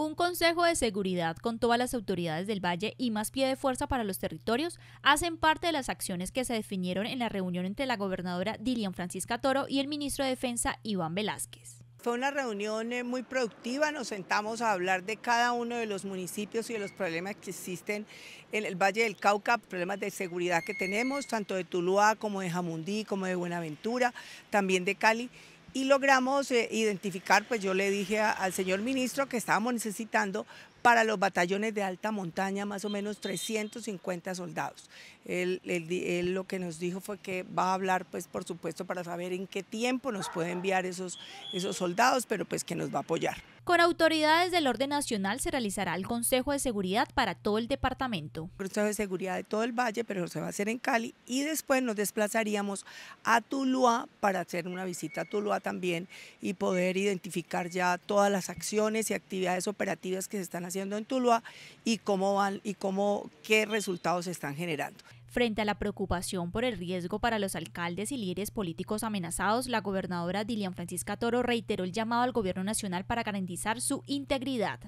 Un consejo de seguridad con todas las autoridades del Valle y más pie de fuerza para los territorios hacen parte de las acciones que se definieron en la reunión entre la gobernadora Dilian Francisca Toro y el ministro de Defensa Iván Velázquez. Fue una reunión eh, muy productiva, nos sentamos a hablar de cada uno de los municipios y de los problemas que existen en el Valle del Cauca, problemas de seguridad que tenemos, tanto de Tuluá como de Jamundí, como de Buenaventura, también de Cali y logramos eh, identificar, pues yo le dije al señor ministro que estábamos necesitando para los batallones de alta montaña más o menos 350 soldados. Él, lo que nos dijo fue que va a hablar, pues por supuesto, para saber en qué tiempo nos puede enviar esos, esos soldados, pero pues que nos va a apoyar. Con autoridades del orden nacional se realizará el Consejo de Seguridad para todo el departamento. El Consejo de Seguridad de todo el valle, pero se va a hacer en Cali y después nos desplazaríamos a Tuluá para hacer una visita a Tuluá también y poder identificar ya todas las acciones y actividades operativas que se están haciendo en Tuluá y cómo van y cómo qué resultados se están generando. Frente a la preocupación por el riesgo para los alcaldes y líderes políticos amenazados, la gobernadora Dilian Francisca Toro reiteró el llamado al gobierno nacional para garantizar su integridad.